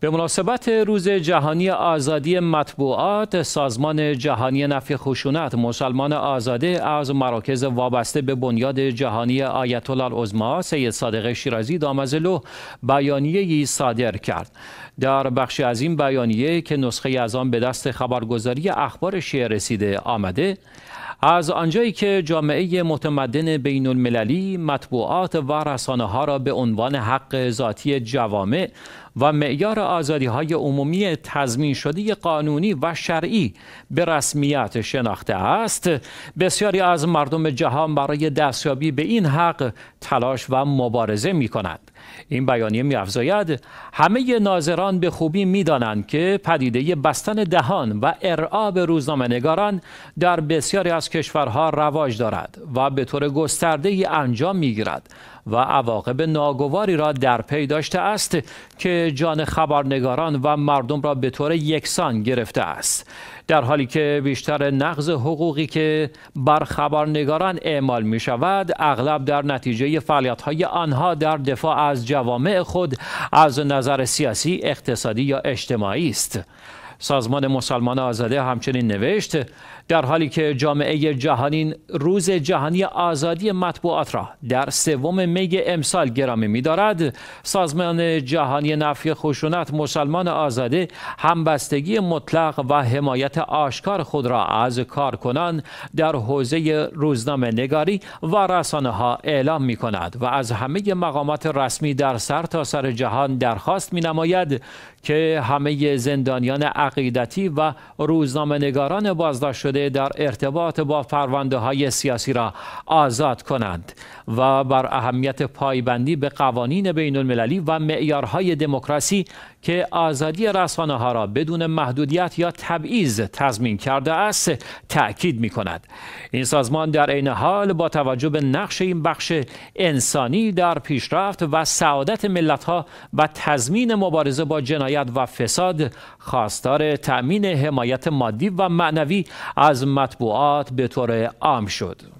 به مناسبت روز جهانی آزادی مطبوعات سازمان جهانی نفی خشونت مسلمان آزاده از مراکز وابسته به بنیاد جهانی آیت الله العظما سید صادق شیرازی دامزلو بیانیه ای صادر کرد در بخش از این بیانیه که نسخه از آن به دست خبرگزاری اخبار شیعه رسیده آمده از آنجایی که جامعه متمدن بین المللی مطبوعات و رسانه ها را به عنوان حق ذاتی جوامع و معیار آزادی های عمومی تضمین شده قانونی و شرعی به رسمیت شناخته است بسیاری از مردم جهان برای دستیابی به این حق تلاش و مبارزه می کنند این بیانیه می افزاید همه ناظران به خوبی می دانند که پدیده بستن دهان و ارعاب روزنامه نگاران در بسیاری از کشورها رواج دارد و به طور گسترده انجام می گیرد و عواقب ناگواری را در پی داشته است که جان خبرنگاران و مردم را به طور یکسان گرفته است در حالی که بیشتر نقض حقوقی که بر خبرنگاران اعمال می شود اغلب در نتیجه فعالیت های آنها در دفاع از جوامع خود از نظر سیاسی اقتصادی یا اجتماعی است سازمان مسلمان آزاده همچنین نوشت در حالی که جامعه جهانی روز جهانی آزادی مطبوعات را در سوم می امسال گرامی می‌دارد سازمان جهانی نفی خشونت مسلمان آزاده همبستگی مطلق و حمایت آشکار خود را از کارکنان در حوزه روزنامه نگاری و رسانه ها اعلام می کند و از همه مقامات رسمی در سرتاسر سر جهان درخواست می نماید که همه زندانیان عقیدتی و نگاران بازداشت شده در ارتباط با پرونده های سیاسی را آزاد کنند و بر اهمیت پایبندی به قوانین بین المللی و معیارهای دموکراسی که آزادی رسانه ها را بدون محدودیت یا تبعیض تضمین کرده است تأکید می کند. این سازمان در عین حال با توجه به نقش این بخش انسانی در پیشرفت و سعادت ملت ها و تضمین مبارزه با جنایت و فساد خواستار تأمین حمایت مادی و معنوی از مطبوعات به طور عام شد.